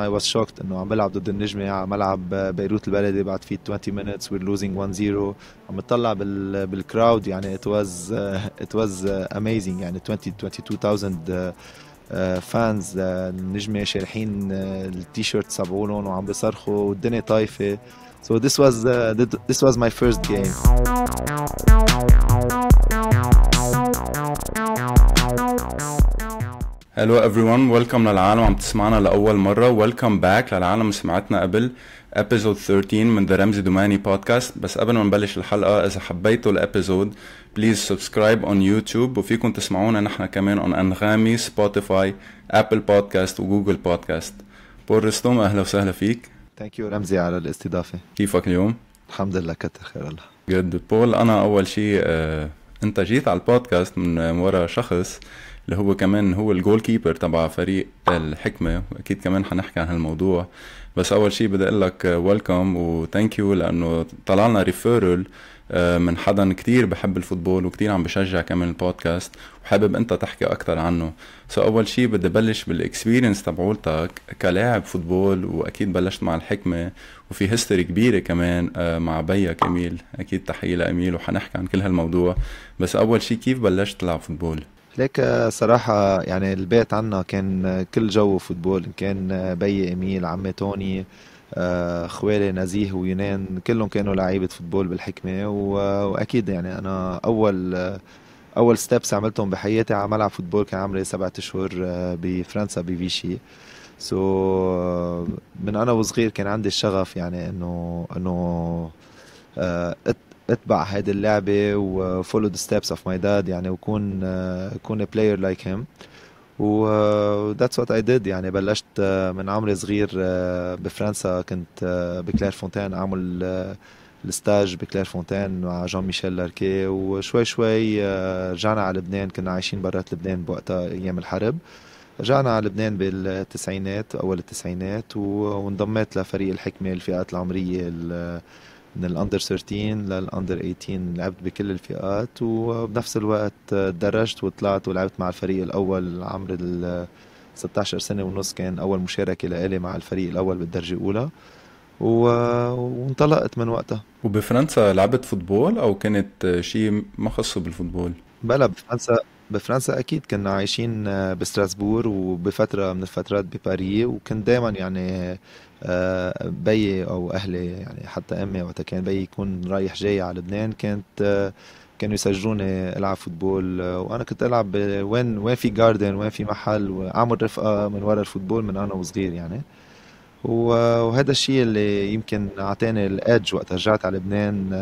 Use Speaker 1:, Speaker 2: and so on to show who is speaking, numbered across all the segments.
Speaker 1: I was shocked انه عم بلعب ضد النجمه على ملعب بيروت البلدي بعد في 20 minutes we're losing 1-0 عم بتطلع بال بالكراود يعني it was uh, it was uh, amazing يعني 20 22000 فانز النجمه شارحين التيشيرت تبعولهم وعم بيصرخوا والدنيا طايفه so this was uh, this was my
Speaker 2: first game Hello everyone, welcome للعالم عم تسمعنا لأول مرة ويلكم باك للعالم سمعتنا قبل episode 13 من ذا رمزي دوماني بودكاست بس قبل ما نبلش الحلقة إذا حبيتوا الابيزود بليز سبسكرايب اون يوتيوب وفيكم تسمعونا نحن كمان اون أنغامي سبوتيفاي أبل بودكاست وجوجل بودكاست رستوم أهلا وسهلا فيك ثانك يو رمزي على الاستضافة كيفك اليوم؟ الحمد لله كتر خير الله جود بول أنا أول شيء آه، أنت جيت على البودكاست آه، من ورا شخص اللي هو كمان هو الجول كيبر تبع فريق الحكمه واكيد كمان حنحكي عن هالموضوع بس اول شيء بدي اقول لك ويلكم وثانك يو لانه طلع لنا ريفيرل آه، من حدا كتير بحب الفوتبول وكتير عم بشجع كمان البودكاست وحابب انت تحكي اكثر عنه سو اول شيء بدي بلش بالاكسبيرينس تبعولتك كلاعب فوتبول واكيد بلشت مع الحكمه وفي هيستوري كبيره كمان آه، مع بيك اميل اكيد تحيه لاميل وحنحكي عن كل هالموضوع بس اول شيء كيف بلشت تلعب فوتبول
Speaker 1: ليك صراحة يعني البيت عنا كان كل جو فوتبول كان بي إميل عمي توني آه، خوالي نزيه ويونان كلهم كانوا لعيبة فوتبول بالحكمة وأكيد يعني أنا أول أول ستيبس عملتهم بحياتي عم ألعب فوتبول كان عمري سبعة أشهر آه، بفرنسا بفيشي سو من أنا وصغير كان عندي الشغف يعني إنه إنه آه، اتبع هيدي اللعبه وفولو ذا ستيبس اوف ماي داد يعني وكون آه، كون بلاير لايك هيم وذاتس وات اي ديد يعني بلشت آه، من عمري صغير آه، بفرنسا كنت بكلير فونتين اعمل الستاج بكلير فونتين مع جون ميشيل لاركي وشوي شوي رجعنا على لبنان كنا عايشين برات لبنان بوقتها ايام الحرب رجعنا على لبنان بالتسعينات اول التسعينات وانضميت لفريق الحكمه الفئات العمريه من الاندر 13 للاندر 18 لعبت بكل الفئات وبنفس الوقت تدرجت وطلعت ولعبت مع الفريق الاول عمر ال 16 سنه ونص كان اول مشاركه لإلي مع الفريق الاول بالدرجه الاولى و... وانطلقت من وقتها
Speaker 2: وبفرنسا لعبت فوتبول او كانت شيء ما خصه بالفوتبول؟ بلا بفرنسا بفرنسا
Speaker 1: اكيد كنا عايشين آه، بستراسبور وبفتره من الفترات بباريس وكنت دائما يعني آه، بي او اهلي يعني حتى امي وقتها كان بي يكون رايح جاي على لبنان كانت آه، كانوا يسجلوني العب فوتبول وانا كنت العب وين وين في جاردن وين في محل واعمل رفقه من ورا الفوتبول من انا وصغير يعني وهذا الشيء اللي يمكن اعطاني الادج وقت رجعت على لبنان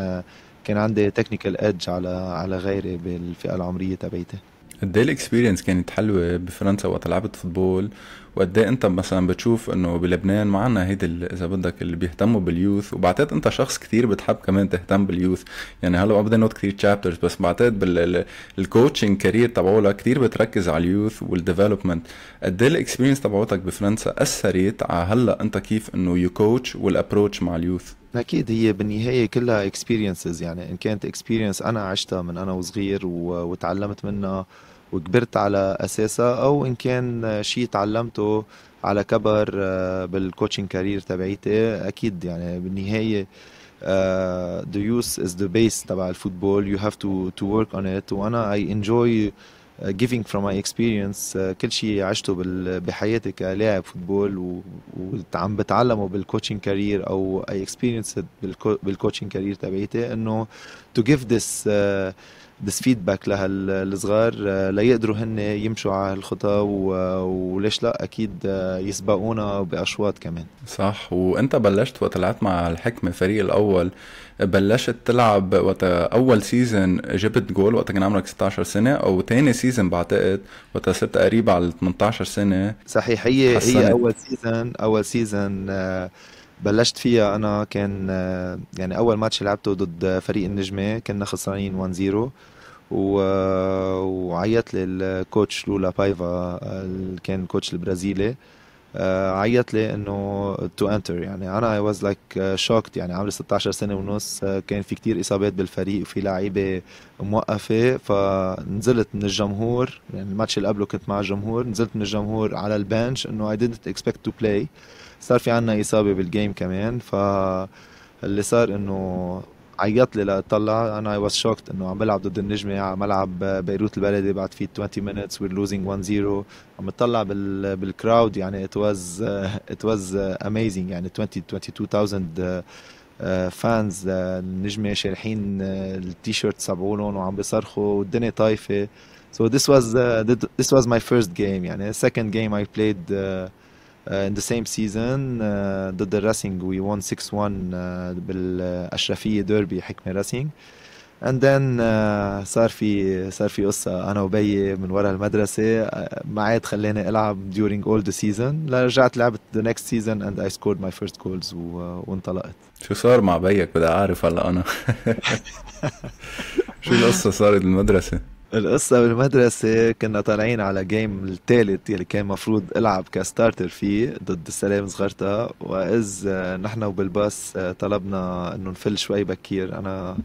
Speaker 1: كان عندي تكنيكال ادج على على غيري بالفئه العمريه تبعيتي
Speaker 2: قد ايه الاكسبيرينس كانت حلوه بفرنسا وقت لعبت فوتبول وقد ايه انت مثلا بتشوف انه بلبنان ما عندنا هيدي اذا بدك اللي بيهتموا باليوث وبعتقد انت شخص كثير بتحب كمان تهتم باليوث يعني هلا ابدا نوت كثير تشابترز بس بعتقد بالكوتشنج كارير تبعولك كثير بتركز على اليوث والديفلوبمنت قد ايه الاكسبيرينس تبعوتك بفرنسا اثرت على هلا انت كيف انه يو كوتش والابروتش مع اليوث اكيد هي بالنهايه كلها اكسبيرينسز
Speaker 1: يعني ان كانت اكسبيرينس انا عشتها من انا وصغير وتعلمت منها وكبرت على اساسها او ان كان شيء تعلمته على كبر آه، بالكوتشنج كارير تبعيتي اكيد يعني بالنهايه ذا آه، the از is the base تبع الفوتبول you have to to work on it وانا I enjoy آه، giving from my experience كل شيء عشته بحياتي كلاعب فوتبول وعم بتعلمه بالكوتشنج كارير او I experienced بالكوتشنج كارير تبعيتي انه to give this uh, بس فيدباك لهالصغار آه، ليقدروا هن يمشوا على هالخطى وليش لا اكيد آه، يسبقونا باشواط كمان
Speaker 2: صح وانت بلشت وقت طلعت مع الحكم الفريق الاول بلشت تلعب وقت اول سيزون جبت جول وقت كان عمرك 16 سنه او ثاني سيزون بعتقد وقت صرت قريب على 18 سنه صحيح هي هي اول
Speaker 1: سيزون اول سيزون آه بلشت فيها انا كان يعني اول ماتش لعبته ضد فريق النجمه كنا خسرانين 1-0 و... وعيط لي الكوتش لولا بايفا اللي كان الكوتش البرازيلي آه، عيط لي انه تو انتر يعني انا اي واز لايك شوكت يعني عمري 16 سنه ونص آه، كان في كتير اصابات بالفريق وفي لعيبه موقفه فنزلت من الجمهور يعني الماتش اللي قبله كنت مع الجمهور نزلت من الجمهور على البنش انه اي didn't expect to play صار في عنا اصابه بالجيم كمان فاللي صار انه عيط لي لأطلع انا اي واز شوكت انه عم بلعب ضد النجمه على ملعب بيروت البلدي بعد في 20 minutes وير لوزينج 1-0 عم بطلع بال بالكراود يعني ات واز ات واز amazing يعني 20 22000 فانز النجمه شارحين آه، التيشيرت تبعولهم وعم بيصرخوا والدنيا طايفه So this was uh, this was my first game يعني second game I played uh, آه، in the same season uh, ضد الراسينج we won 6-1 uh, آه، بالاشرفيه ديربي حكمه راسينج اند ذن صار في صار في قصه انا وبي من ورا المدرسه ما عاد خلاني العب during all the season رجعت لعبت the next season
Speaker 2: and I scored my first goals و... وانطلقت شو صار مع بيك بدي اعرف هلا انا شو القصه صارت بالمدرسه القصة بالمدرسة
Speaker 1: كنا طالعين على جيم الثالث يلي كان مفروض العب كستارتر فيه ضد السلام صغرتها واز آه، نحن وبالباص آه، طلبنا انه نفل شوي بكير انا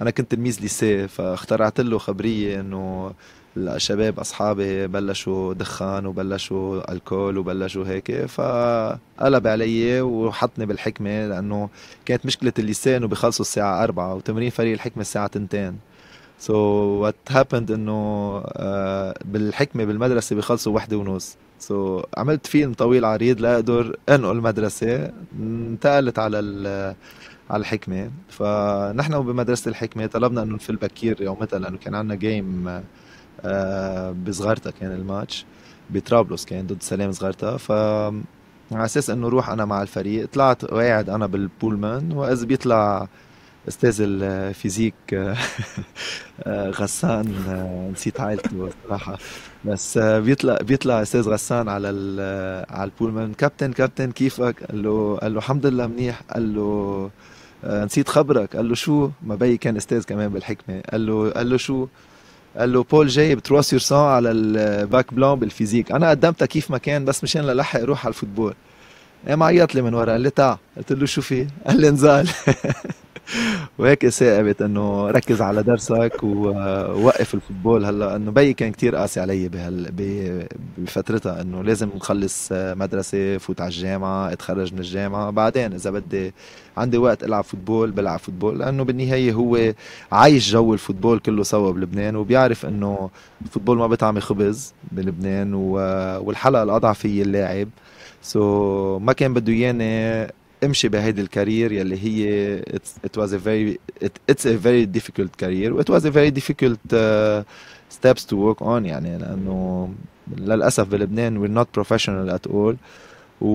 Speaker 1: انا كنت تلميذ ليسيه فاخترعت له خبرية انه الشباب اصحابي بلشوا دخان وبلشوا الكول وبلشوا هيك فقلب علي وحطني بالحكمه لانه كانت مشكله انه بخلصوا الساعه أربعة وتمرين فريق الحكمه الساعه تنتين سو وات هابند انه آه، بالحكمه بالمدرسه بخلصوا وحده ونص سو so, عملت فيلم طويل عريض لاقدر انقل المدرسه انتقلت على على الحكمه فنحن بمدرسه الحكمه طلبنا انه نفل بكير يومتها لانه كان عندنا جيم آه، بصغرتها كان الماتش بطرابلس كان ضد سلام صغرتها ف على اساس انه روح انا مع الفريق طلعت قاعد انا بالبولمان واذ بيطلع استاذ الفيزيك آه، غسان آه، نسيت عائلته صراحه بس آه، بيطلع بيطلع استاذ غسان على على البولمان كابتن كابتن كيفك قال له قال له الحمد لله منيح قال له نسيت خبرك قال له شو ما بي كان استاذ كمان بالحكمه قال له قال له شو قال له بول جايب 3 سور 100 على الباك بلون بالفيزيك انا قدمتها كيف ما كان بس مشان للحق اروح على الفوتبول قام عيط لي من ورا قال لي تعال قلت له شو في قال لي انزال وهيك اساءة انه ركز على درسك ووقف الفوتبول هلا انه بيي كان كتير قاسي علي بهال بفترتها انه لازم نخلص مدرسه فوت على الجامعه اتخرج من الجامعه بعدين اذا بدي عندي وقت العب فوتبول بلعب فوتبول لانه بالنهايه هو عايش جو الفوتبول كله سوا بلبنان وبيعرف انه الفوتبول ما بيطعمي خبز بلبنان والحلقه الاضعف هي اللاعب سو so, ما كان بده اياني امشي بهيدي الكارير يلي هي ات واز ا فيري اتس ا فيري ديفيكولت كارير وات واز ا فيري ديفيكولت ستيبس تو ورك اون يعني لانه للاسف بلبنان وي نوت بروفيشنال ات اول و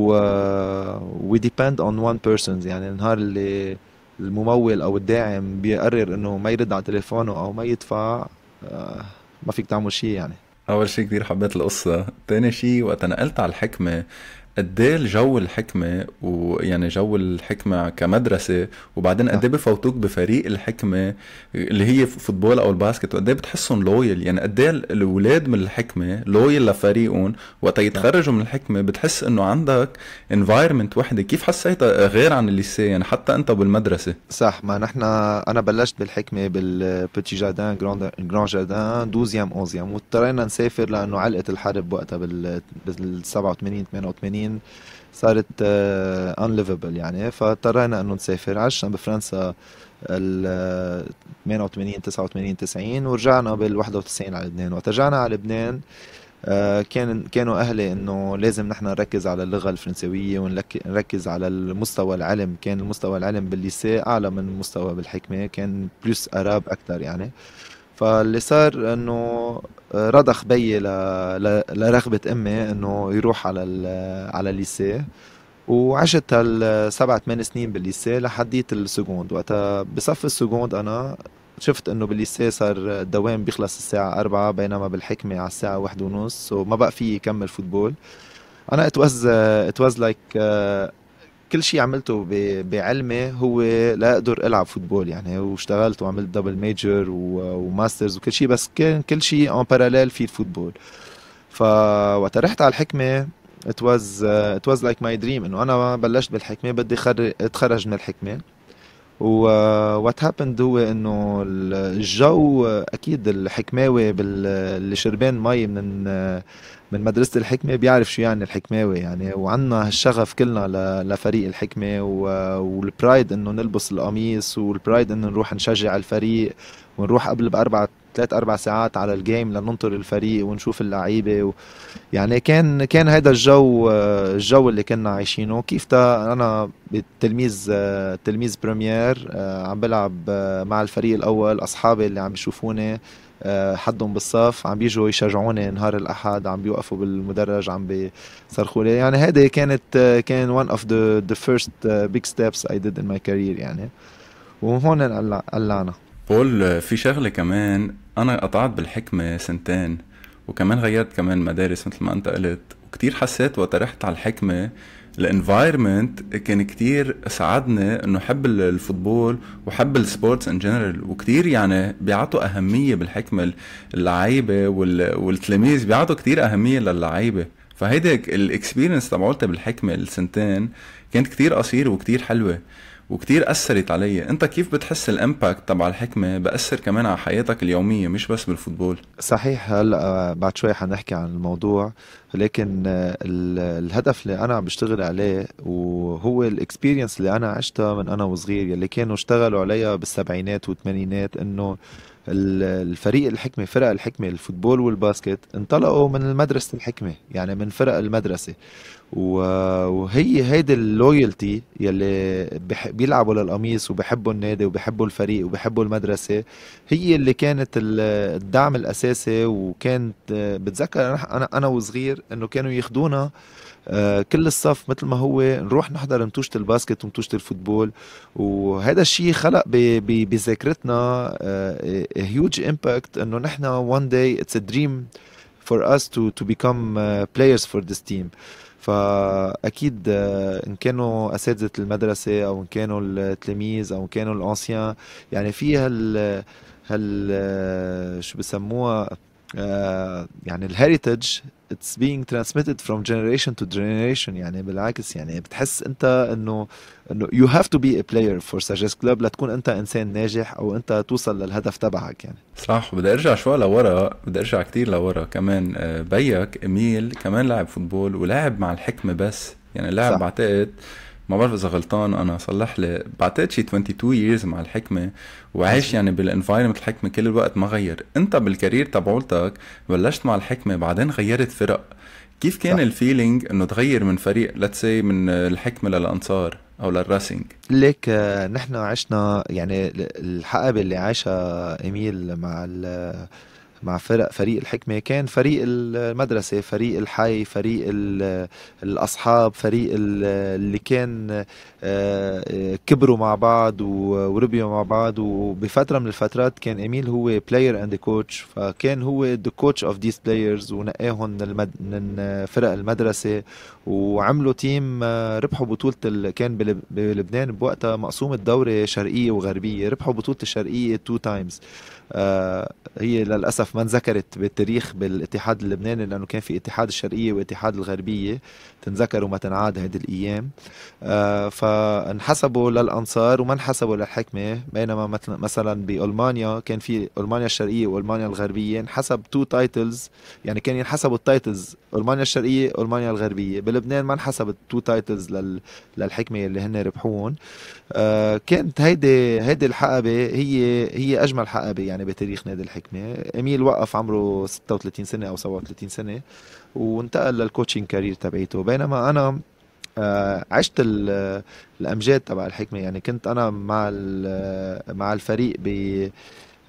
Speaker 1: وي ديبند اون وان بيرسون يعني النهار اللي الممول او الداعم بيقرر انه ما يرد على تليفونه او ما يدفع uh, ما فيك تعمل شيء يعني
Speaker 2: اول شيء كثير حبيت القصه ثاني شيء وقت نقلت على الحكمه قد ايه الجو الحكمه ويعني جو الحكمه كمدرسه وبعدين قد ايه بفوتوك بفريق الحكمه اللي هي فوتبول او الباسكت وقديه ايه بتحسهم لويل يعني قد ايه الاولاد من الحكمه لويل لفريقهم وقت يتخرجوا من الحكمه بتحس انه عندك انفايرمنت وحده كيف حسيتها غير عن سي يعني حتى انت بالمدرسه صح ما نحن انا بلشت
Speaker 1: بالحكمه بالبتي جاردان جران جراند جاردان 12 واضطرينا نسافر لانه علقت الحرب وقتها بال 87 88 سنين صارت انليفبل آه، يعني فاضطرينا انه نسافر عشنا بفرنسا ال 88 89 90 ورجعنا بال 91 على لبنان وقت رجعنا على لبنان آه، كان كانوا اهلي انه لازم نحن نركز على اللغه الفرنسويه ونركز على المستوى العلم كان المستوى العلم بالليسي اعلى من المستوى بالحكمه كان بلس اراب اكثر يعني فاللي صار انه رضخ بيي لرغبه امي انه يروح على على الليسيه وعشت هالسبع ثمان سنين بالليسيه لحديت السكوند وقتها بصف السكوند انا شفت انه بالليسيه صار الدوام بيخلص الساعة أربعة بينما بالحكمة على الساعة واحد ونص وما بقى فيي كمل فوتبول أنا اتوز اتوز لايك like كل شيء عملته بعلمي هو لاقدر العب فوتبول يعني واشتغلت وعملت دبل ميجر وماسترز وكل شيء بس كان كل شيء اون باراليل في الفوتبول فوقت رحت على الحكمه ات واز ات واز لايك ماي دريم انه انا بلشت بالحكمه بدي اتخرج من الحكمه و وات هابند هو انه الجو اكيد الحكماوي اللي شربان مي من من مدرسه الحكمه بيعرف شو يعني الحكماوي يعني وعندنا هالشغف كلنا لفريق الحكمه والبرايد انه نلبس القميص والبرايد انه نروح نشجع الفريق ونروح قبل باربع ثلاث اربع ساعات على الجيم لننطر الفريق ونشوف اللعيبه و... يعني كان كان هذا الجو الجو اللي كنا عايشينه كيف تا انا تلميذ تلميذ بريمير آه، عم بلعب آه، مع الفريق الاول اصحابي اللي عم يشوفوني آه، حدهم بالصف عم بيجوا يشجعوني نهار الاحد عم بيوقفوا بالمدرج عم بيصرخوا لي يعني هيدي كانت آه، كان one of the the first آه، big steps I did in my career يعني وهون قلعنا
Speaker 2: بول في شغله كمان انا قطعت بالحكمه سنتين وكمان غيرت كمان مدارس مثل ما انت قلت وكتير حسيت وقت رحت على الحكمه الانفايرمنت كان كتير ساعدني انه حب الفوتبول وحب السبورتس ان جنرال وكتير يعني بيعطوا اهميه بالحكمه اللعيبه والتلاميذ بيعطوا كتير اهميه للعيبه فهيدا الاكسبيرينس تبعولتها بالحكمه السنتين كانت كتير قصيره وكتير حلوه وكتير أثرت علي أنت كيف بتحس الإمباكت تبع الحكمة بأثر كمان على حياتك اليومية مش بس بالفوتبول صحيح هلأ بعد شوي
Speaker 1: حنحكي عن الموضوع لكن الهدف اللي أنا عم بشتغل عليه وهو الإكسبيرينس اللي أنا عشتها من أنا وصغير يلي كانوا اشتغلوا عليها بالسبعينات والثمانينات إنه الفريق الحكمه فرق الحكمه الفوتبول والباسكت انطلقوا من المدرسة الحكمه يعني من فرق المدرسه وهي هيدي اللويالتي يلي بيلعبوا للقميص وبحبوا النادي وبحبوا الفريق وبحبوا المدرسه هي اللي كانت الدعم الاساسي وكانت بتذكر انا انا وصغير انه كانوا ياخذونا آه، كل الصف مثل ما هو نروح نحضر متوشه الباسكت ومتوشه الفوتبول وهذا الشيء خلق بذاكرتنا هيوج آه، امباكت انه نحن وان داي اتس ا دريم فور اس تو تو بيكم بلايرز فور ذيس تيم فاكيد آه، ان كانوا اساتذه المدرسه او ان كانوا التلاميذ او ان كانوا الانسيان يعني في هال هال شو بسموها آه، يعني الهيريتج اتس بينج ترانسميتد فروم جنريشن تو جنريشن يعني بالعكس يعني بتحس انت انه انه يو هاف تو بي ا بلاير فور سجست كلوب لتكون انت انسان ناجح او انت توصل للهدف تبعك يعني
Speaker 2: صح بدي ارجع شوي لورا بدي ارجع كثير لورا كمان آه، بيك اميل كمان لاعب فوتبول ولعب مع الحكمه بس يعني لاعب بعتقد ما بعرف اذا غلطان انا صلح لي بعتقد شي 22 ييرز مع الحكمه وعايش يعني بالانفايرمنت الحكمه كل الوقت ما غير انت بالكارير تبعولتك بلشت مع الحكمه بعدين غيرت فرق كيف كان الفيلينج انه تغير من فريق ليتس سي من الحكمه للانصار او للراسينج
Speaker 1: ليك نحن عشنا يعني الحقبه اللي عاشها اميل مع مع فرق فريق الحكمة كان فريق المدرسة فريق الحي فريق الأصحاب فريق اللي كان آه، آه، كبروا مع بعض وربيوا مع بعض وبفترة من الفترات كان إميل هو بلاير اند كوتش فكان هو ذا كوتش اوف ذيس بلايرز ونقاهم من, فرق المدرسة وعملوا تيم آه، ربحوا بطولة ال... كان بلبنان بوقتها مقسوم الدوري شرقية وغربية ربحوا بطولة الشرقية تو تايمز آه، هي للاسف ما انذكرت بالتاريخ بالاتحاد اللبناني لانه كان في اتحاد الشرقيه واتحاد الغربيه تنذكر وما تنعاد هذه الايام آه، فانحسبوا للانصار وما انحسبوا للحكمه بينما مثلا بالمانيا كان في المانيا الشرقيه والمانيا الغربيه انحسب تو تايتلز يعني كان ينحسبوا التايتلز المانيا الشرقيه والمانيا الغربيه بلبنان ما انحسب التو تايتلز للحكمه اللي هن ربحوهم آه، كانت هيدي هيدي الحقبه هي هي اجمل حقبه يعني يعني بتاريخ نادي الحكمه اميل وقف عمره 36 سنه او 37 سنه وانتقل للكوتشنج كارير تبعيته بينما انا آه، عشت الامجاد تبع الحكمه يعني كنت انا مع مع الفريق ب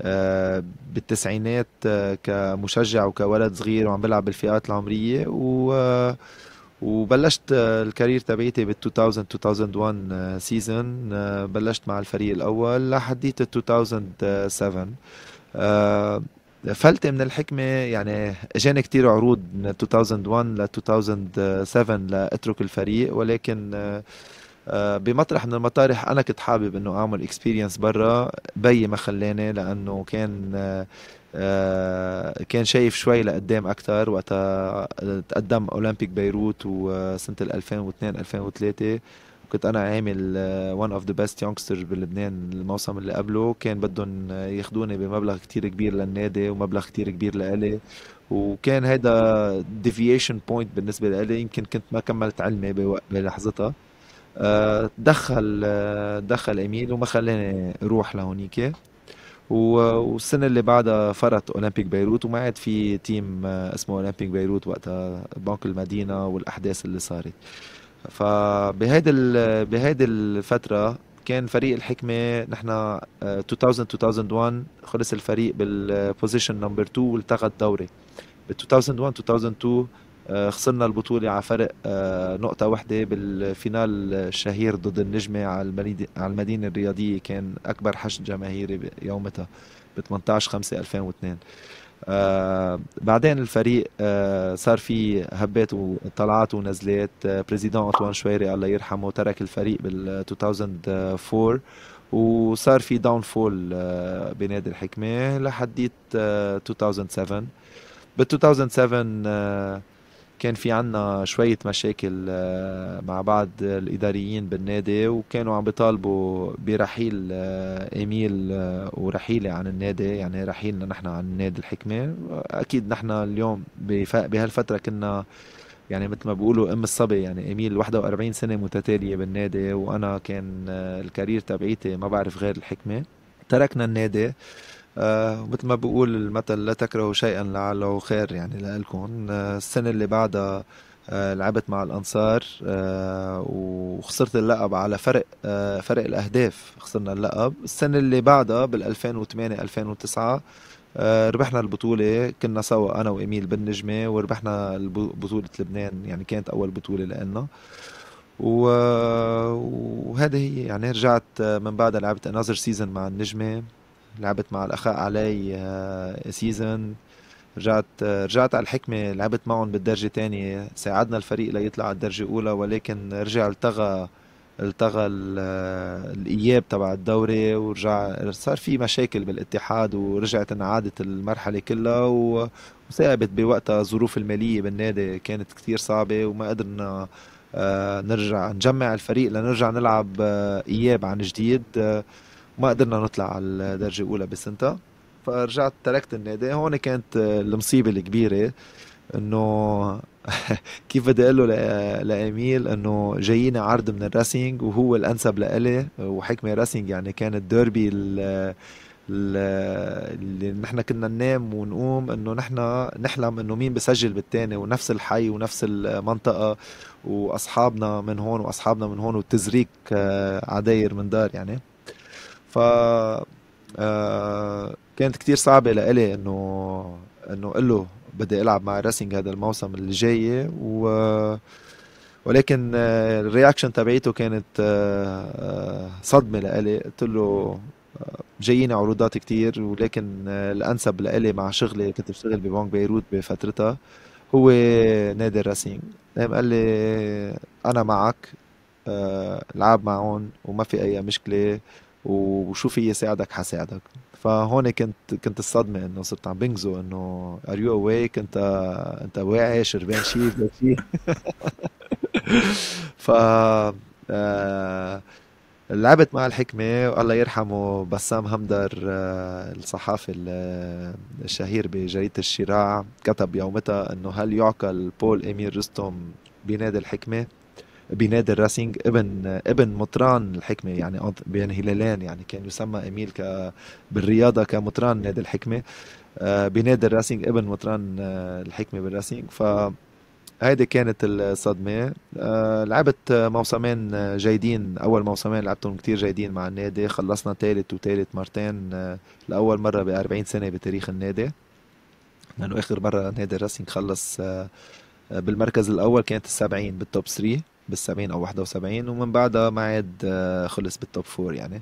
Speaker 1: آه، بالتسعينات آه، كمشجع وكولد صغير وعم بلعب بالفئات العمريه و وبلشت آه، الكارير تبعيتي بال 2000 2001 سيزون بلشت مع الفريق الاول لحديت 2007 آه، فلتة من الحكمة يعني اجاني كتير عروض من 2001 ل 2007 لاترك الفريق ولكن آه، بمطرح من المطارح انا كنت حابب انه اعمل اكسبيرينس برا بي ما خلاني لانه كان آه، كان شايف شوي لقدام اكثر وقتها آه، تقدم اولمبيك بيروت وسنه 2002 2003 وكنت انا عامل ون اوف ذا بيست يونغسترز بلبنان الموسم اللي قبله كان بدهم ياخذوني بمبلغ كتير كبير للنادي ومبلغ كتير كبير لإلي وكان هيدا ديفيشن بوينت بالنسبه لإلي يمكن كنت ما كملت علمي بلحظتها آه، دخل دخل اميل وما خلاني اروح لهونيك والسنة اللي بعدها فرت أولمبيك بيروت وما عاد في تيم آه، اسمه أولمبيك بيروت وقتها بنك المدينة والأحداث اللي صارت فبهيدي بهيدي الفترة كان فريق الحكمة نحن 2000 آه، 2001 خلص الفريق بالبوزيشن نمبر 2 والتغى الدوري ب 2001 2002 آه، خسرنا البطولة على فرق آه، نقطة واحدة بالفينال الشهير ضد النجمة على المدينة الرياضية كان أكبر حشد جماهيري يومتها ب 18 5 2002 آه بعدين الفريق آه صار في هبات وطلعات ونزلات آه بريزيدون أنطوان شويري الله يرحمه ترك الفريق بال 2004 وصار في داون فول آه بنادي الحكمة لحديت آه 2007 بال 2007 آه كان في عنا شوية مشاكل آه، مع بعض الإداريين بالنادي وكانوا عم بيطالبوا برحيل آه، إيميل آه، ورحيلي عن النادي يعني رحيلنا نحن عن نادي الحكمة أكيد نحن اليوم بهالفترة كنا يعني مثل ما بيقولوا ام الصبي يعني ايميل 41 سنه متتاليه بالنادي وانا كان الكارير تبعيتي ما بعرف غير الحكمه تركنا النادي آه مثل ما بقول المثل لا تكرهوا شيئا لعله خير يعني لإلكم آه السنة اللي بعدها آه لعبت مع الأنصار آه وخسرت اللقب على فرق آه فرق الأهداف خسرنا اللقب السنة اللي بعدها بال2008 2009 آه، ربحنا البطولة كنا سوا أنا وإميل بالنجمة وربحنا بطولة لبنان يعني كانت أول بطولة لنا وهذه هي يعني رجعت آه، من بعدها لعبت انذر سيزون مع النجمة لعبت مع الاخاء علي سيزون آه، رجعت آه، رجعت على الحكمة لعبت معهم بالدرجة تانية ساعدنا الفريق ليطلع على الدرجة الأولى ولكن رجع التغى التغى آه، الإياب تبع الدوري ورجع صار في مشاكل بالاتحاد ورجعت انعادت المرحلة كلها وسابت بوقتها الظروف المالية بالنادي كانت كثير صعبة وما قدرنا نرجع نجمع الفريق لنرجع نلعب إياب عن جديد ما قدرنا نطلع على الدرجه الاولى بسنتها فرجعت تركت النادي هون كانت المصيبه الكبيره انه كيف بدي اقول له لاميل انه جاييني عرض من الراسينج وهو الانسب لإلي وحكمه راسينج يعني كان الديربي اللي نحن كنا ننام ونقوم انه نحن نحلم انه مين بسجل بالتاني ونفس الحي ونفس المنطقه واصحابنا من هون واصحابنا من هون والتزريك آه، عداير من دار يعني ف آه، كانت كتير صعبة لإلي إنه إنه أقول له بدي ألعب مع راسينج هذا الموسم اللي جاي و ولكن آه، الرياكشن تبعيته كانت آه، صدمة لإلي قلت له جايين عروضات كتير ولكن الأنسب لإلي مع شغلي كنت بشتغل ببنك بيروت بفترتها هو نادي الراسينج قام قال لي أنا معك العب معهم وما في أي مشكلة وشو فيي ساعدك حساعدك فهون كنت كنت الصدمه انه صرت عم بنجزو انه ار يو اويك انت انت واعي شربان شيء شيء ف آه، لعبت مع الحكمة الله يرحمه بسام همدر آه، الصحافي آه، الشهير بجريدة الشراع كتب يومتها انه هل يعقل بول امير رستم بنادي الحكمة بنادي الراسينج ابن ابن مطران الحكمه يعني بين هلالين يعني كان يسمى اميل ك بالرياضه كمطران نادي الحكمه آه، بنادي الراسينج ابن مطران آه، الحكمه بالراسينج ف هيدي كانت الصدمة آه لعبت موسمين جيدين أول موسمين لعبتهم كتير جيدين مع النادي خلصنا ثالث وثالث مرتين آه لأول مرة ب 40 سنة بتاريخ النادي لأنه آخر مرة نادي الراسينج خلص آه بالمركز الأول كانت السبعين بالتوب 3 بال70 او 71 ومن بعدها ما عاد آه، خلص بالتوب فور يعني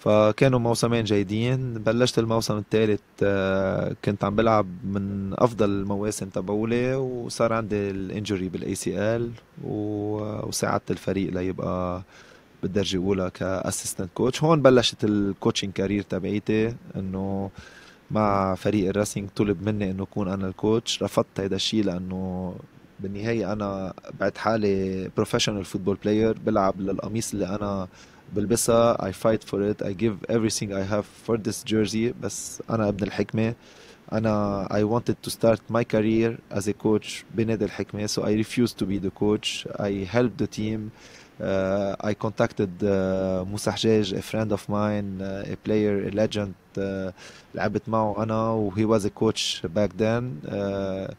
Speaker 1: فكانوا موسمين جيدين بلشت الموسم الثالث آه، كنت عم بلعب من افضل المواسم تبولي وصار عندي الانجري بالاي سي ال وساعدت الفريق ليبقى بالدرجه الاولى كاسيستنت كوتش هون بلشت الكوتشنج كارير تبعيتي انه مع فريق الراسينج طلب مني انه اكون انا الكوتش رفضت هذا الشيء لانه بالنهايه انا بعت حالي بروفيشنال فوتبول بلاير بلعب للقميص اللي انا بلبسها I fight for it I give everything I have for this jersey بس أنا ابن الحكمة أنا I wanted to start my career as a coach بنادي الحكمة so I refused to be the coach I helped the team uh, I contacted uh, موسى حجاج a friend of mine uh, a player a legend uh, لعبت معه أنا و he was a coach back then uh,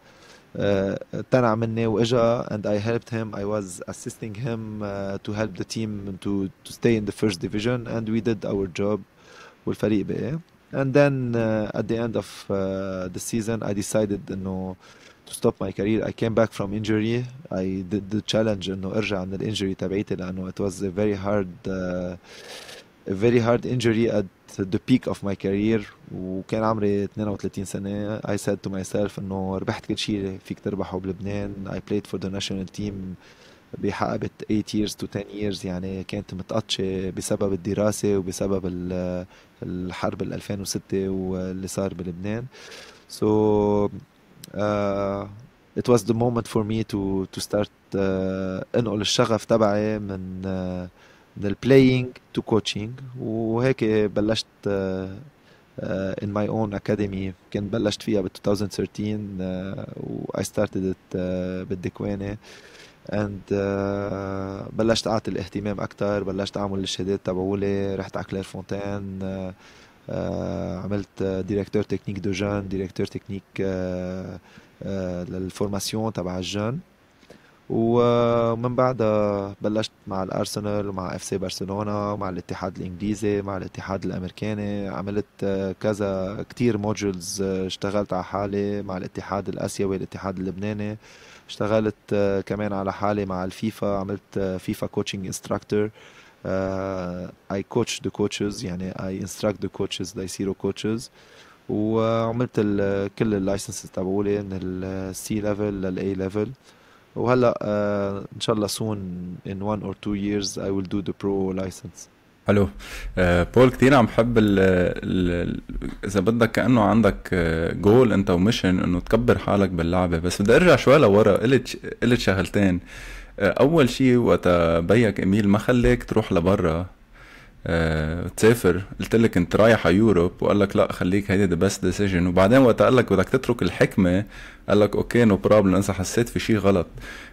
Speaker 1: تنع مني واجا and I helped him I was assisting him uh, to help the team to to stay in the first division and we did our job والفريق بقى and then uh, at the end of uh, the season I decided انه to stop my career I came back from injury I did the challenge انه ارجع من الانجري تبعيتي لانه it was a very hard uh, a very hard injury at the peak of my career وكان عمري 32 سنة I said to myself انه ربحت كل شيء فيك تربحه بلبنان I played for the national team بحقبة 8 years to 10 years يعني كانت متقطشة بسبب الدراسة وبسبب الحرب ال 2006 واللي صار بلبنان so uh, it was the moment for me to to start uh, انقل الشغف تبعي من uh, من البلاينج تو كوتشينج وهيك بلشت ان ماي اون اكاديمي كان بلشت فيها ب 2013 آه، و اي آه، ستارتد بالدكوانه اند آه، uh, بلشت اعطي الاهتمام اكثر بلشت اعمل الشهادات تبعولي رحت على كلير فونتين uh, عملت ديريكتور تكنيك دو جون ديريكتور تكنيك للفورماسيون تبع الجون ومن بعدها بلشت مع الارسنال ومع اف سي برشلونه ومع الاتحاد الانجليزي مع الاتحاد الامريكاني عملت كذا كتير موديولز اشتغلت على حالي مع الاتحاد الاسيوي الاتحاد اللبناني اشتغلت آه، كمان على حالي مع الفيفا عملت آه، فيفا كوتشنج انستراكتور اي كوتش ذا كوتشز يعني اي انستراكت ذا كوتشز ليصيروا كوتشز وعملت كل اللايسنسز تبعولي من السي ليفل للاي ليفل وهلا uh, ان شاء الله سون in one or two years I will do the pro license
Speaker 2: حلو آه، بول كثير عم بحب اذا بدك كانه عندك جول آه، انت ومشن انه تكبر حالك باللعبه بس بدي ارجع شوي لورا قلت قلت شغلتين اول شيء وقت بيك اميل ما خليك تروح لبرا آه، تسافر قلت لك انت رايح على يوروب وقال لك لا خليك هيدي ذا بيست ديسيجن وبعدين وقت قال لك بدك تترك الحكمه قال لك اوكي نو بروبلم اذا حسيت في شيء غلط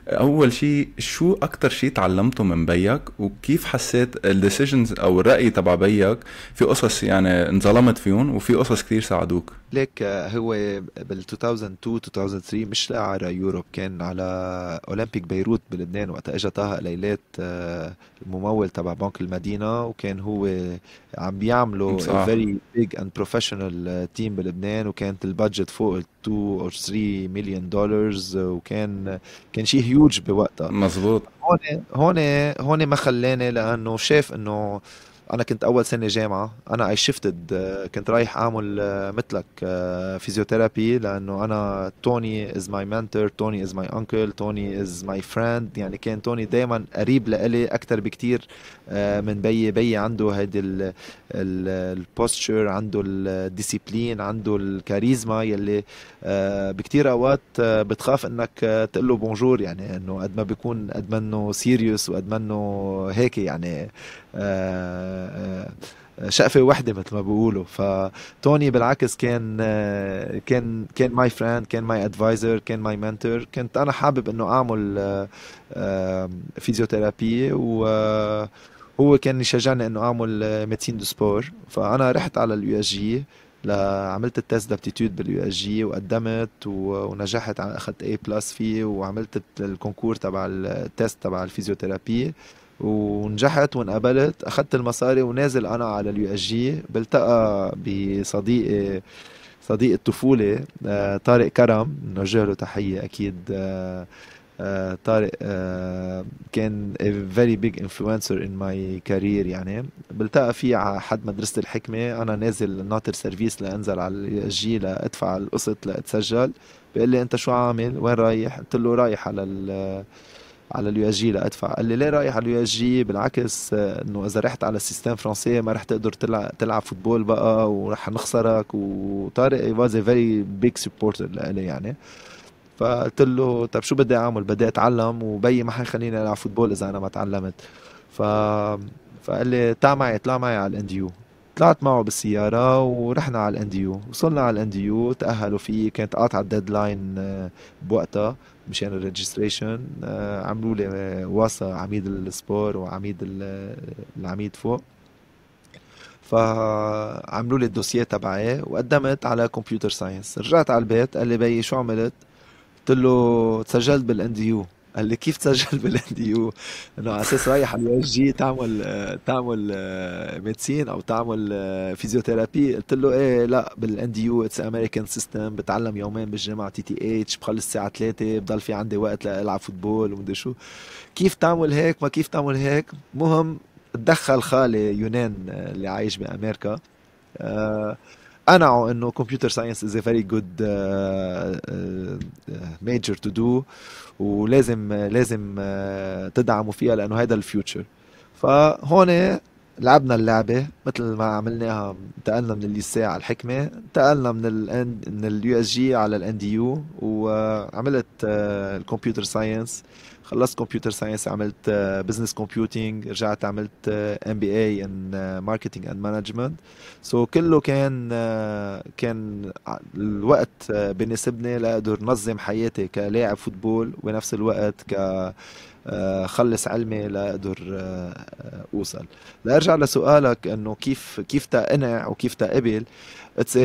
Speaker 2: اول شيء شو اكثر شيء تعلمته من بيك وكيف حسيت الديسيجنز او الراي تبع بيك في قصص يعني انظلمت فيهم وفي قصص كثير ساعدوك
Speaker 1: ليك آه، هو بال 2002 2003 مش على يوروب كان على اولمبيك بيروت بلبنان وقت اجى طه ليلات آه، الممول تبع بنك المدينه وكان هو عم بيعملوا فيري بيج اند بروفيشنال تيم بلبنان وكانت البادجت فوق 2 او 3 مليون دولار وكان كان شيء هيوج بوقتها مزبوط هون هون هون ما خلاني لانه شاف انه انا كنت اول سنه جامعه انا اي آه، شيفتد كنت رايح اعمل آه، مثلك فيزيوثيرابي آه، لانه انا توني از ماي منتور توني از ماي انكل توني از ماي فريند يعني كان توني دائما قريب لإلي اكثر بكثير من بيي بيي عنده هيدي البوستشر عنده الديسيبلين عنده الكاريزما يلي بكثير اوقات بتخاف انك تقول له بونجور يعني انه قد ما بيكون قد ما انه سيريوس وقد ما انه هيك يعني شقفه وحده مثل ما بيقولوا فتوني بالعكس كان كان كان ماي فريند كان ماي ادفايزر كان ماي منتور كنت انا حابب انه اعمل فيزيوثيرابي وهو كان يشجعني انه اعمل ميدسين دو سبور فانا رحت على اليو اس جي لعملت التست دابتيتود باليو اس جي وقدمت ونجحت اخذت اي بلس فيه وعملت الكونكور تبع التست تبع الفيزيوثيرابي ونجحت وانقبلت اخذت المصاري ونازل انا على اليو اس جي بلتقى بصديقي صديق الطفولة آه، طارق كرم نوجه له تحية أكيد آه، آه، طارق كان a very big influencer in my career يعني بلتقى فيه على حد مدرسة الحكمة أنا نازل ناطر سيرفيس لأنزل على الجي لأدفع القسط لأتسجل بيقول لي أنت شو عامل وين رايح قلت له رايح على على اليو اس جي لادفع قال لي ليه رايح على اليو اس جي بالعكس انه اذا رحت على السيستم فرنسي ما رح تقدر تلعب تلعب فوتبول بقى ورح نخسرك وطارق واز ا فيري بيج سبورتر لإلي يعني فقلت له طيب شو بدي اعمل بدي اتعلم وبيي ما حيخليني العب فوتبول اذا انا ما تعلمت ف فقال لي تعال معي اطلع معي على الانديو طلعت معه بالسياره ورحنا على الانديو وصلنا على الانديو تاهلوا فيه كانت قاطعه الديدلاين آه، بوقتها مشان يعني الريجستريشن عملوا لي آه، وصى عميد السبور وعميد العميد فوق فعملوا لي الدوسيه تبعي وقدمت على كمبيوتر ساينس رجعت على البيت قال لي بيي شو عملت قلت له تسجلت بالانديو قال لي كيف تسجل يو انه على اساس رايح على اليو اس جي تعمل تعمل ميدسين آه، او تعمل فيزيوثيرابي آه، قلت له ايه لا يو اتس امريكان سيستم بتعلم يومين بالجامعه تي تي اتش بخلص الساعه 3 بضل في عندي وقت لالعب فوتبول ومدري شو كيف تعمل هيك ما كيف تعمل هيك مهم تدخل خالي يونان آه، اللي عايش بامريكا أه قنعوا انه كمبيوتر ساينس از ا فيري جود ميجر تو دو ولازم لازم uh، تدعموا فيها لانه هذا الفيوتشر فهون لعبنا اللعبة مثل ما عملناها انتقلنا من الليساء على الحكمة انتقلنا من الـ من اليو اس جي على الان دي يو وعملت آه، الكمبيوتر ساينس خلصت كمبيوتر ساينس عملت بزنس آه، كومبيوتينج رجعت عملت ام بي اي ان ماركتينج اند مانجمنت سو كله كان آه، كان الوقت بيناسبني لاقدر نظم حياتي كلاعب فوتبول ونفس الوقت ك آه، خلص علمي لاقدر آه، آه، اوصل لارجع لسؤالك انه كيف كيف تقنع وكيف تقبل اتس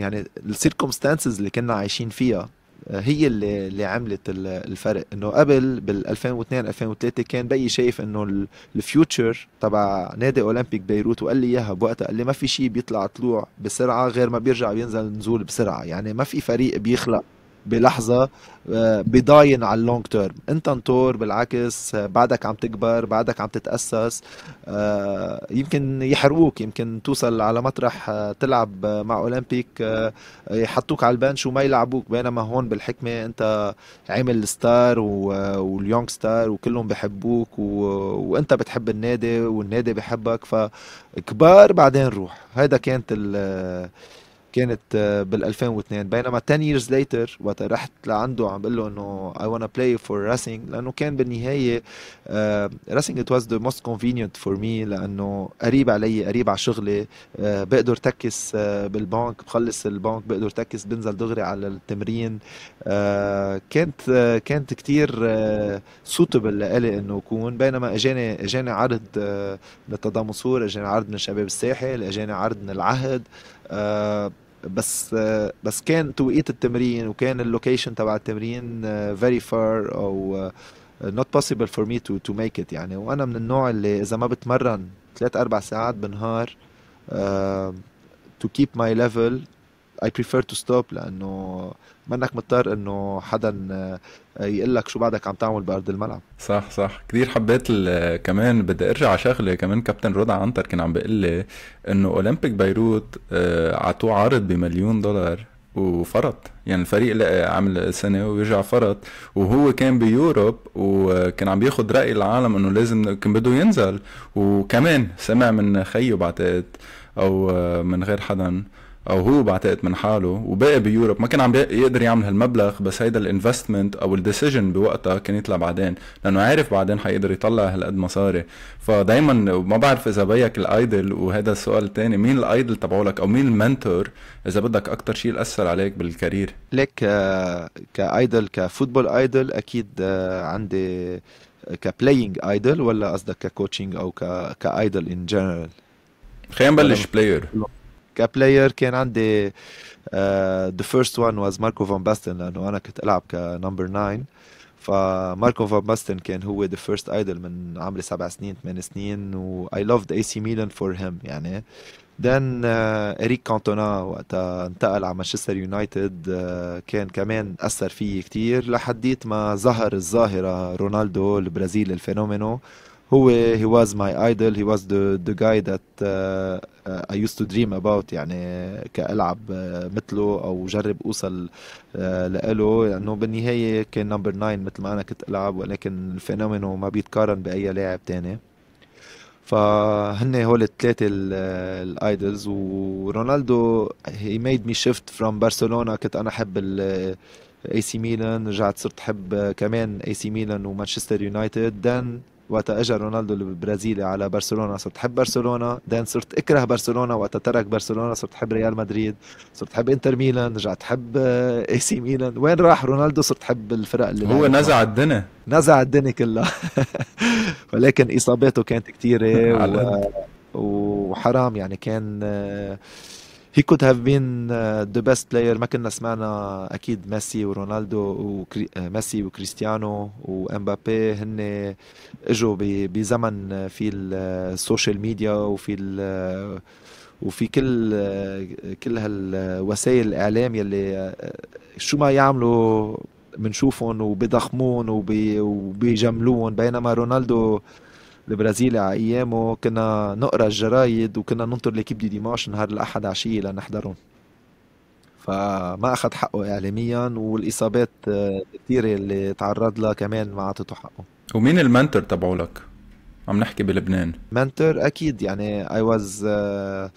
Speaker 1: يعني السيركمستانسز اللي كنا عايشين فيها هي اللي اللي عملت الفرق انه قبل بال 2002 2003 كان بيي شايف انه الفيوتشر تبع نادي اولمبيك بيروت وقال لي اياها بوقتها قال لي ما في شيء بيطلع طلوع بسرعه غير ما بيرجع بينزل نزول بسرعه يعني ما في فريق بيخلق بلحظه آه، بضاين على اللونج تيرم انت انطور بالعكس آه، بعدك عم تكبر بعدك عم تتاسس آه، يمكن يحرقوك يمكن توصل على مطرح تلعب مع اولمبيك يحطوك على البنش وما يلعبوك بينما هون بالحكمه انت عامل ستار واليونغ ستار وكلهم بحبوك وانت بتحب النادي والنادي بحبك فكبار بعدين روح هذا كانت ال كانت آه، بال 2002 بينما 10 years later وقت رحت لعنده عم بقول له انه I wanna play for racing لانه كان بالنهايه آه، racing it was the most convenient for me لانه قريب علي قريب على شغلي آه، بقدر تكس بالبنك بخلص البنك بقدر تكس بنزل دغري على التمرين كانت كانت كثير سوتبل لإلي انه اكون بينما اجاني اجاني عرض من التضامن اجاني عرض من شباب الساحل اجاني عرض من العهد بس بس كان توقيت التمرين وكان اللوكيشن تبع التمرين فيري آه، فار او آه، not possible for me to to make it يعني وانا من النوع اللي اذا ما بتمرن ثلاث اربع ساعات بالنهار تو آه، to keep my level اي بريفير تو ستوب لانه منك مضطر انه حدا آه، يقول لك شو بعدك عم تعمل بارض الملعب
Speaker 2: صح صح كثير حبيت كمان بدي ارجع على شغله كمان كابتن رضا عنتر كان عم بيقول لي انه اولمبيك بيروت عطوه عرض بمليون دولار وفرط يعني الفريق لقى آه، عمل سنه ورجع فرط وهو كان بيوروب وكان عم بياخد راي العالم انه لازم كان بده ينزل وكمان سمع من خيه بعتقد او آه، من غير حدا او هو بعتقد من حاله وباقي بيوروب ما كان عم يقدر يعمل هالمبلغ بس هيدا الانفستمنت او الديسيجن بوقتها كان يطلع بعدين لانه عارف بعدين حيقدر يطلع هالقد مصاري فدايما ما بعرف اذا بيك الايدل وهذا السؤال الثاني مين الايدل تبعولك او مين المنتور اذا بدك اكثر شيء اثر عليك بالكارير ليك آه، كايدل
Speaker 1: كفوتبول ايدل اكيد آه، عندي آه، كبلاينج ايدل ولا قصدك ككوتشنج او كايدل ان جنرال
Speaker 2: خلينا نبلش بلاير
Speaker 1: كبلاير كان عندي ذا فيرست وان واز ماركو فان باستن لانه انا كنت العب كنمبر 9 فماركو فان باستن كان هو ذا فيرست ايدل من عمري سبع سنين ثمان سنين و لافد اي سي ميلان فور هيم يعني ذن اريك كانتونا وقتها انتقل على مانشستر آه، يونايتد كان كمان اثر فيي كثير لحديت ما ظهر الظاهره رونالدو البرازيل الفينومينو هو هي واز ماي ايدل هي واز ذا ذا جاي ذات اي يوست تو دريم اباوت يعني كالعب uh, مثله او جرب اوصل uh, لإله لانه بالنهايه كان نمبر 9 مثل ما انا كنت العب ولكن الفينومينو ما بيتقارن باي لاعب تاني فهن هول الثلاثه الايدلز ورونالدو هي ميد مي شيفت فروم برشلونه كنت انا احب اي سي ميلان رجعت صرت احب كمان اي سي ميلان ومانشستر يونايتد ذن وقت اجى رونالدو البرازيلي على برشلونه صرت احب برشلونه بعدين صرت اكره برشلونه وقت ترك برشلونه صرت احب ريال مدريد صرت احب انتر ميلان رجعت احب آه، اي سي ميلان وين راح رونالدو صرت احب الفرق اللي هو نزع الدنيا نزع الدنيا كلها ولكن اصاباته كانت كثيره و... وحرام يعني كان آه، هي كود هاف بين ذا بيست بلاير ما كنا سمعنا اكيد ميسي ورونالدو وميسي آه، وكريستيانو وامبابي هن اجوا بزمن في السوشيال ميديا آه، وفي ال آه، وفي كل كل هالوسائل الاعلام يلي شو ما يعملوا بنشوفهم وبضخمون وبيجملون بينما رونالدو البرازيلي على ايامه كنا نقرا الجرايد وكنا ننطر ليكيب دي ديماش نهار الاحد عشيه لنحضرهم فما اخذ حقه اعلاميا والاصابات آه، كثيره اللي تعرض لها كمان ما اعطته حقه
Speaker 2: ومين المنتور تبعولك؟ عم نحكي بلبنان
Speaker 1: منتور اكيد يعني اي واز uh,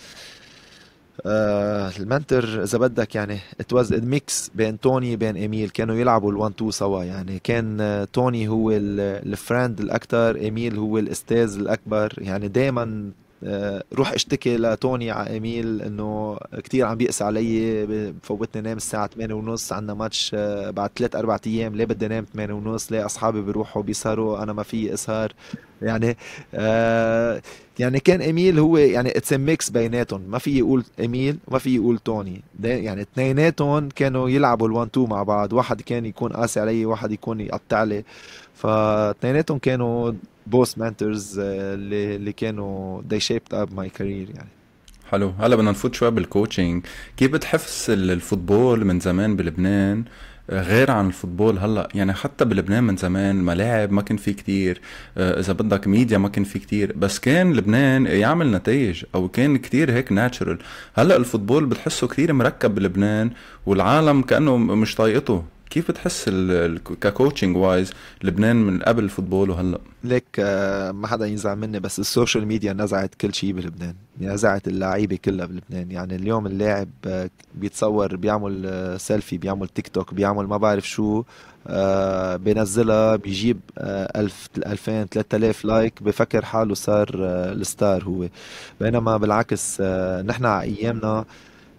Speaker 1: آه المنتر اذا بدك يعني ات واز ميكس بين توني بين ايميل كانوا يلعبوا ال1 2 سوا يعني كان آه، توني هو الفريند الاكثر ايميل هو الاستاذ الاكبر يعني دائما آه، روح اشتكي لتوني على اميل انه كثير عم بيقسى علي بفوتني نام الساعه 8 ونص عندنا ماتش آه، بعد ثلاث اربع ايام ليه بدي نام 8 ونص ليه اصحابي بيروحوا بيسهروا انا ما في اسهر يعني آه يعني كان اميل هو يعني اتس ميكس بيناتهم ما في يقول اميل ما في يقول توني يعني اثنيناتهم كانوا يلعبوا ال1 تو مع بعض واحد كان يكون قاسي علي واحد يكون يقطع لي فاثنيناتهم كانوا بوث منتورز uh, اللي اللي كانوا they shaped up my career يعني
Speaker 2: حلو هلا بدنا نفوت شوي بالكوتشنج كيف بتحس الفوتبول من زمان بلبنان آه، غير عن الفوتبول هلا يعني حتى بلبنان من زمان ملاعب ما كان في كتير آه، اذا بدك ميديا ما كان في كتير بس كان لبنان يعمل نتائج او كان كتير هيك ناتشرال هلا الفوتبول بتحسه كتير مركب بلبنان والعالم كانه مش طايقته كيف بتحس ككوتشنج وايز لبنان من قبل الفوتبول وهلا
Speaker 1: ليك آه، ما حدا ينزعل مني بس السوشيال ميديا نزعت كل شيء بلبنان يعني نزعت اللعيبه كلها بلبنان يعني اليوم اللاعب آه، بيتصور بيعمل سيلفي آه، بيعمل تيك توك بيعمل ما بعرف شو بينزلها بيجيب 1000 2000 3000 لايك بفكر حاله صار الستار هو بينما بالعكس نحن على ايامنا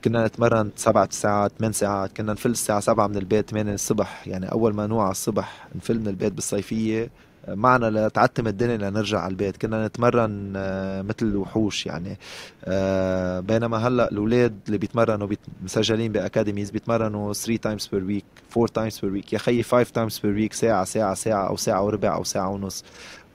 Speaker 1: كنا نتمرن سبعة ساعات ثمان ساعات كنا نفل الساعة سبعة من البيت ثمانية الصبح يعني أول ما نوع الصبح نفل من البيت بالصيفية معنا لتعتم الدنيا لنرجع على البيت كنا نتمرن آه، مثل الوحوش يعني آه، بينما هلا الاولاد اللي بيتمرنوا مسجلين باكاديميز بيتمرنوا 3 تايمز بير ويك 4 تايمز بير ويك يا خيي 5 تايمز بير ويك ساعه ساعه ساعه او ساعه وربع او ساعه ونص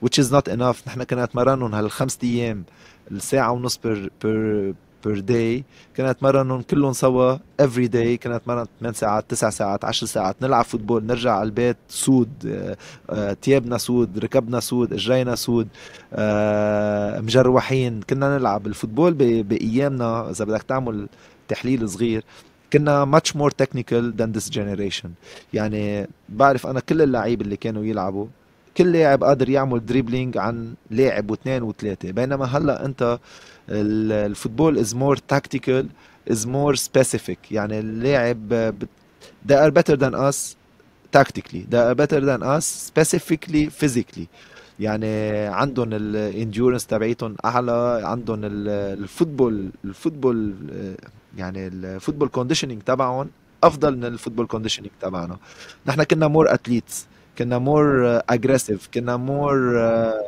Speaker 1: which is not enough نحن كنا نتمرنهم هالخمس ايام الساعه ونص بير بير بير داي كنا نتمرنهم كلهم سوا افري داي كنا نتمرن 8 ساعات 9 ساعات 10 ساعات نلعب فوتبول نرجع على البيت سود ثيابنا آه، آه، سود ركبنا سود اجرينا سود آه، مجروحين كنا نلعب الفوتبول بايامنا اذا بدك تعمل تحليل صغير كنا ماتش مور تكنيكال ذان ذيس جينيريشن يعني بعرف انا كل اللعيب اللي كانوا يلعبوا كل لاعب قادر يعمل دريبلينج عن لاعب واثنين وثلاثه بينما هلا انت الفوتبول از مور تاكتيكال از مور سبيسيفيك يعني اللاعب they ار بيتر ذان اس تاكتيكلي they ار بيتر ذان اس سبيسيفيكلي فيزيكلي يعني عندهم الانديورنس تبعيتهم اعلى عندهم الفوتبول الفوتبول يعني الفوتبول كونديشنينج تبعهم افضل من الفوتبول كونديشنينج تبعنا نحن كنا مور اتليتس كنا مور اجريسيف آه، كنا مور آه،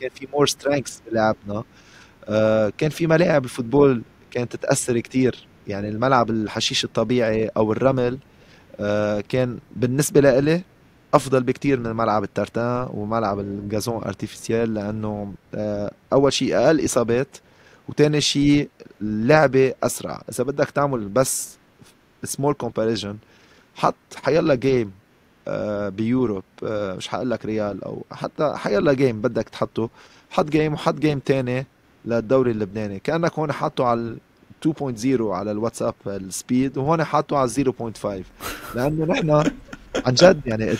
Speaker 1: كان في مور سترينكس بلعبنا كان في ملاعب الفوتبول كانت تتاثر كثير يعني الملعب الحشيش الطبيعي او الرمل آه، كان بالنسبه لإلي افضل بكتير من ملعب الترتان وملعب الجازون ارتيفيسيال لانه اول شيء اقل اصابات وتاني شيء اللعبه اسرع اذا بدك تعمل بس سمول كومباريجن حط حيلا جيم آه، بيوروب آه، مش حقول لك ريال او حتى حيلا جيم بدك تحطه حط جيم وحط جيم تاني للدوري اللبناني كانك هون حاطه على 2.0 على الواتساب السبيد وهون حاطه على 0.5 لانه نحن عن جد يعني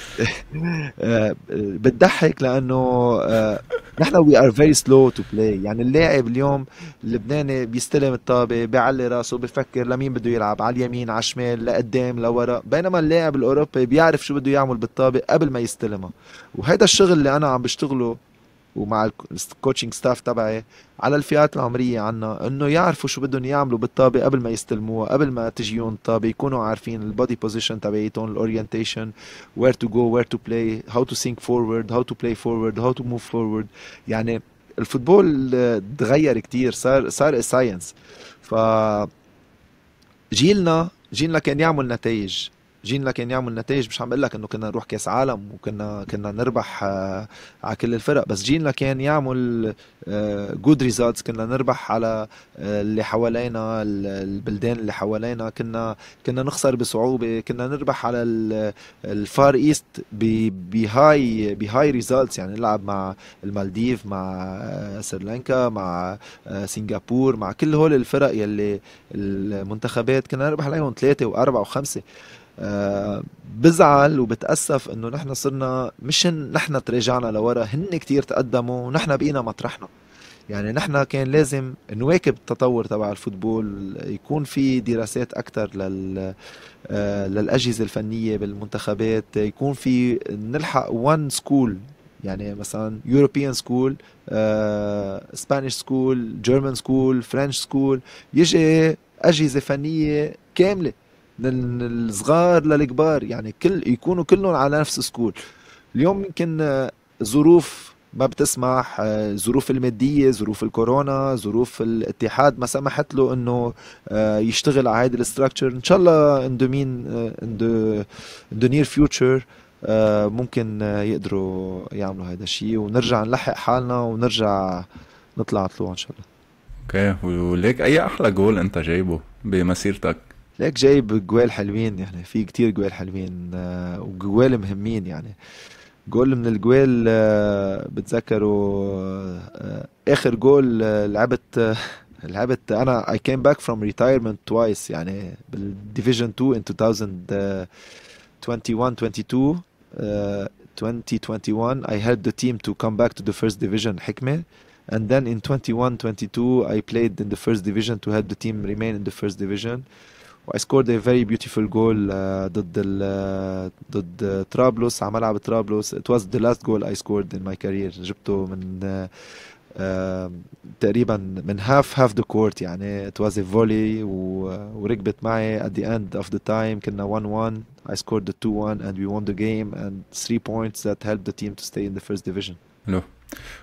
Speaker 1: آه، بتضحك لانه آه، نحن وي ار فيري سلو تو بلاي يعني اللاعب اليوم اللبناني بيستلم الطابه بيعلي راسه بفكر لمين بده يلعب على اليمين على الشمال لقدام لورا بينما اللاعب الاوروبي بيعرف شو بده يعمل بالطابه قبل ما يستلمها وهذا الشغل اللي انا عم بشتغله ومع الكوتشنج ستاف تبعي على الفئات العمريه عنا انه يعرفوا شو بدهم يعملوا بالطابه قبل ما يستلموها قبل ما تجيون الطابه يكونوا عارفين البودي بوزيشن تبعيتهم الاورينتيشن وير تو جو وير تو بلاي هاو تو سينك فورورد هاو تو بلاي فورورد هاو تو موف فورورد يعني الفوتبول تغير كتير صار صار ساينس ف جيلنا جيلنا كان يعمل نتائج جيلنا كان يعمل نتائج مش عم بقول لك انه كنا نروح كاس عالم وكنا كنا نربح آه، على كل الفرق بس جيلنا كان يعمل جود آه، ريزلتس كنا نربح على آه، اللي حوالينا البلدان اللي حوالينا كنا كنا نخسر بصعوبه كنا نربح على الفار ايست بهاي بهاي ريزلتس يعني نلعب مع المالديف مع سريلانكا مع سنغافور مع كل هول الفرق يلي المنتخبات كنا نربح عليهم ثلاثه واربعه وخمسه آه، بزعل وبتأسف انه نحن صرنا مش نحن تراجعنا لورا هن كتير تقدموا ونحن بقينا مطرحنا يعني نحن كان لازم نواكب التطور تبع الفوتبول يكون في دراسات اكثر لل آه، للاجهزه الفنيه بالمنتخبات يكون في نلحق وان سكول يعني مثلا يوروبيان سكول سبانيش سكول جيرمان سكول فرنش سكول يجي اجهزه فنيه كامله الصغار للكبار يعني كل يكونوا كلهم على نفس سكول اليوم يمكن ظروف ما بتسمح ظروف المادية ظروف الكورونا ظروف الاتحاد ما سمحت له انه آه، يشتغل على هذه الاستراكشر ان شاء الله اندومين اندو نير فيوتشر ممكن آه، يقدروا يعملوا هذا الشيء ونرجع نلحق حالنا ونرجع
Speaker 2: نطلع طلوع ان شاء الله اوكي وليك اي احلى جول انت جايبه بمسيرتك ليك جايب جوال حلوين يعني في كتير جوال حلوين آه، وجوال
Speaker 1: مهمين يعني جول من الجوال آه، بتذكروا آه، اخر جول لعبت لعبت انا اي كام باك فروم ريتايرمنت توايس يعني بالديفيجن 2 ان 2021 22 2021 اي هيلب ذا تيم تو كم باك تو ذا فيرست ديفيجن حكمه and then in 21 22 i played in the first division to help the team remain in the first division uh, واي سكورد ا فيري بيوتيفول جول ضد ال uh, ضد طرابلس على ملعب طرابلس ات واز ذا لاست جول اي سكورد ان ماي كارير جبته من uh, تقريبا من هاف هاف ذا كورت يعني ات واز ا فولي وركبت معي ات ذا اند اوف ذا تايم كنا 1 1 اي سكورد ذا 2 1 اند وي وون ذا جيم اند 3 بوينتس ذات هيلب ذا تيم تو ستي ان ذا فيرست ديفيجن
Speaker 2: حلو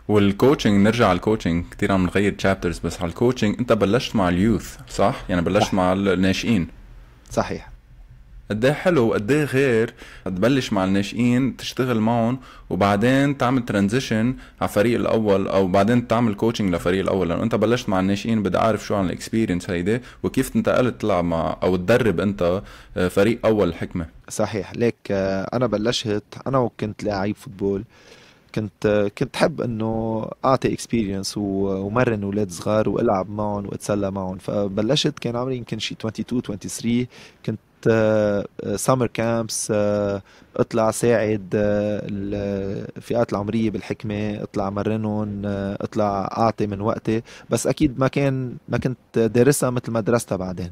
Speaker 2: والكوتشنج نرجع على الكوتشنج كثير عم نغير تشابترز بس على الكوتشنج انت بلشت مع اليوث صح؟ يعني بلشت مع الناشئين صحيح قد ايه حلو وقد ايه غير تبلش مع الناشئين تشتغل معهم وبعدين تعمل ترانزيشن على الفريق الاول او بعدين تعمل كوتشنج للفريق الاول لانه انت بلشت مع الناشئين بدي اعرف شو عن الاكسبيرينس هيدي وكيف انتقلت تلعب مع او تدرب انت آه، فريق اول الحكمه صحيح ليك آه، انا
Speaker 1: بلشت انا وكنت لاعب فوتبول كنت كنت حب انه اعطي اكسبيرينس ومرن اولاد صغار والعب معهم واتسلى معهم فبلشت كان عمري يمكن شي 22 23 كنت سمر آه، كامبس اطلع ساعد آه، الفئات آه، العمريه بالحكمه اطلع مرنهم آه، اطلع اعطي من وقتي بس اكيد ما كان ما كنت دارسها مثل ما درستها بعدين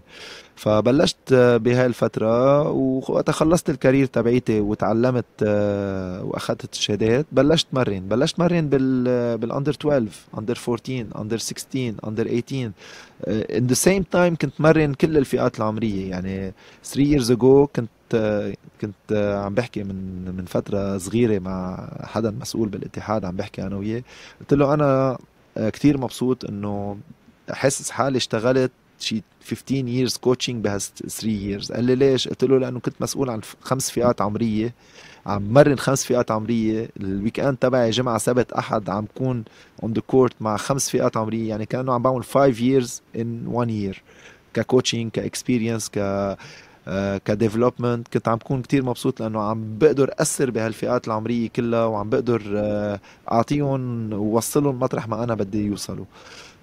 Speaker 1: فبلشت بهاي الفتره ووقتها خلصت الكارير تبعيتي وتعلمت واخذت الشهادات بلشت مرن بلشت مرن بال بالاندر 12 اندر 14 اندر 16 اندر 18 ان ذا سيم تايم كنت مرن كل الفئات العمريه يعني 3 years ago كنت كنت عم بحكي من من فتره صغيره مع حدا مسؤول بالاتحاد عم بحكي انا وياه قلت له انا آه، كثير مبسوط انه حاسس حالي اشتغلت شي 15 years coaching بهز 3 years قال لي ليش قلت له لانه كنت مسؤول عن خمس فئات عمريه عم مرن خمس فئات عمريه الويك اند تبعي جمعه سبت احد عم كون اون ذا كورت مع خمس فئات عمريه يعني كانه عم بعمل 5 years in 1 year ككوتشنج كاكسبيرينس ك آه، كديفلوبمنت كنت عم بكون كتير مبسوط لانه عم بقدر اثر بهالفئات العمريه كلها وعم بقدر آه، اعطيهم ووصلهم مطرح ما انا بدي يوصلوا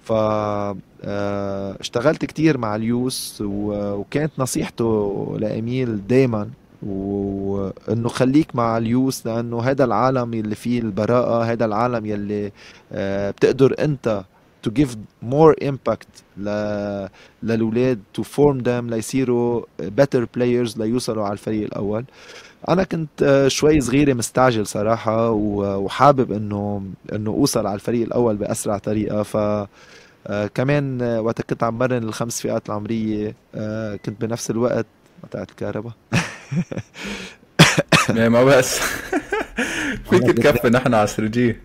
Speaker 1: ف آه، اشتغلت كتير مع اليوس وكانت نصيحته لاميل دائما وانه خليك مع اليوس لانه هذا العالم اللي فيه البراءه هذا العالم يلي بتقدر انت to give more impact ل... للولاد to form them ليصيروا better players ليوصلوا على الفريق الاول انا كنت آه، شوي صغيره مستعجل صراحه وحابب انه انه اوصل على الفريق الاول باسرع طريقه ف آه، كمان وقت كنت عم مرن الخمس فئات العمريه آه، كنت بنفس الوقت قطعت الكهرباء
Speaker 2: ما بس فيك تكفي نحن على 3 جي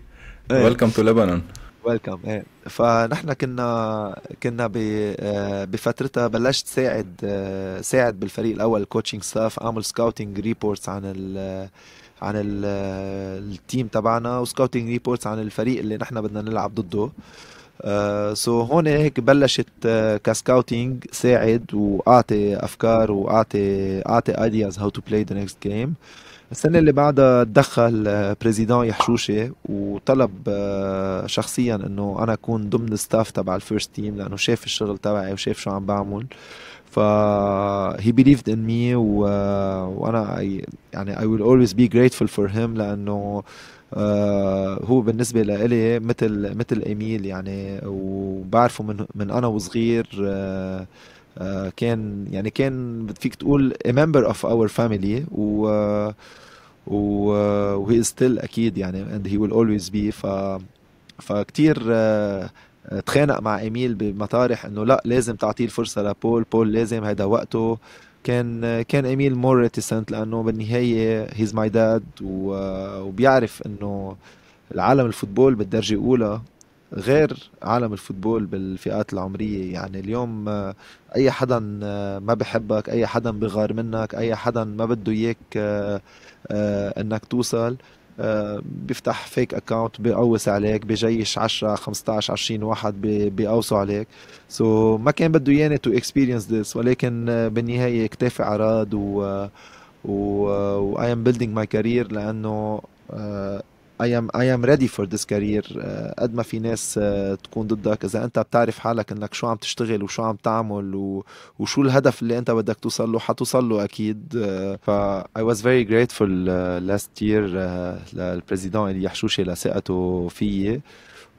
Speaker 2: ويلكم تو لبنان
Speaker 1: ويلكم ايه فنحن كنا كنا آه، بفترتها بلشت ساعد آه، ساعد بالفريق الاول الكوتشنج ستاف اعمل سكاوتنج ريبورتس عن ال عن ال آه، التيم تبعنا وسكاوتنج ريبورتس عن الفريق اللي نحن بدنا نلعب ضده سو uh, so هون هيك بلشت uh, كسكاوتينج ساعد واعطي افكار واعطي اعطي ايدياز هاو تو بلاي ذا نيكست جيم السنة اللي بعدها تدخل آه، بريزيدان يحشوشي وطلب آه، شخصيا انه انا اكون ضمن الستاف تبع الفيرست تيم لانه شاف الشغل تبعي وشاف شو عم بعمل ف هي بيليفد ان مي وانا يعني اي ويل اولويز بي grateful فور هيم لانه آه، هو بالنسبه لإلي مثل مثل ايميل يعني وبعرفه من من انا وصغير آه، كان يعني كان فيك تقول a member of our family و و وهي ستيل اكيد يعني اند هي ويل اولويز بي ف فكتير آه، تخانق مع ايميل بمطارح انه لا لازم تعطيه الفرصه لبول بول لازم هذا وقته كان كان ايميل مور ريتيسنت لانه بالنهايه هيز ماي داد وبيعرف انه العالم الفوتبول بالدرجه الاولى غير عالم الفوتبول بالفئات العمرية يعني اليوم آه، أي حدا آه، ما بحبك أي حدا بغار منك أي حدا ما بده إياك آه، أنك توصل بيفتح فيك اكاونت بيقوس عليك بجيش 10 15 20 واحد بيقوسوا عليك سو so, ما كان بده ياني تو اكسبيرينس ذس ولكن بالنهايه كتافي عراض و و واي ام بيلدينج ماي كارير لانه اي ام اي ام ريدي فور ذيس كارير قد ما في ناس آه، تكون ضدك اذا انت بتعرف حالك انك شو عم تشتغل وشو عم تعمل و... وشو الهدف اللي انت بدك توصل له حتوصل له اكيد آه، ف I was very grateful آه، last year للبريزيدون اللي حشوشي لثقته فيي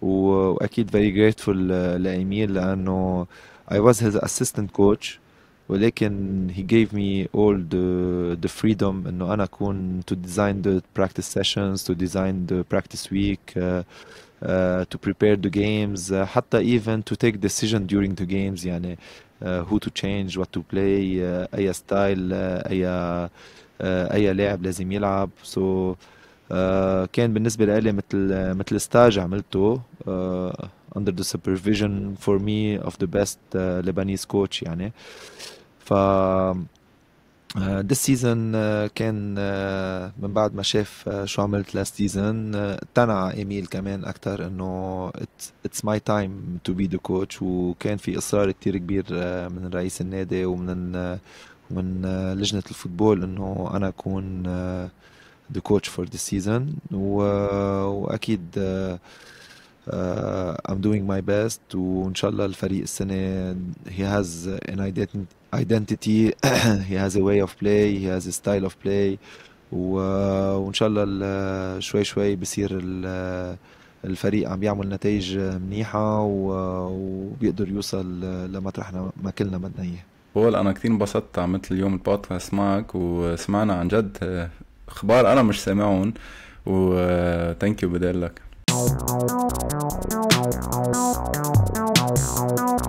Speaker 1: واكيد very grateful لايميل لانه I was his assistant coach ولكن he gave me all the the freedom انه انا اكون to design the practice sessions to design the practice week uh, uh, to prepare the games uh, حتى even to take decision during the games يعني uh, who to change what to play uh, اي ستايل uh, اي uh, اي لاعب لازم يلعب so uh, كان بالنسبه لي مثل مثل ستاج عملته uh, under the supervision for me of the best uh, Lebanese coach يعني ف uh, this season uh, كان من بعد ما شاف uh, شو عملت last season اقتنع ايميل كمان اكثر انه it's my time to be the coach وكان في اصرار كثير كبير uh, من رئيس النادي ومن uh, من لجنه الفوتبول انه انا اكون the coach for this season واكيد آه، I'm doing my best وإن شاء الله الفريق السنة he has an identity he has a way of play he has a style of play وإن شاء الله شوي شوي بصير الفريق عم يعمل نتائج منيحة وبيقدر يوصل لمطرح ما كلنا بدنا إياه
Speaker 2: بول أنا كثير انبسطت عملت اليوم البودكاست معك وسمعنا عن جد آه، أخبار أنا مش سامعهم وثانك يو بدالك لك
Speaker 1: Thank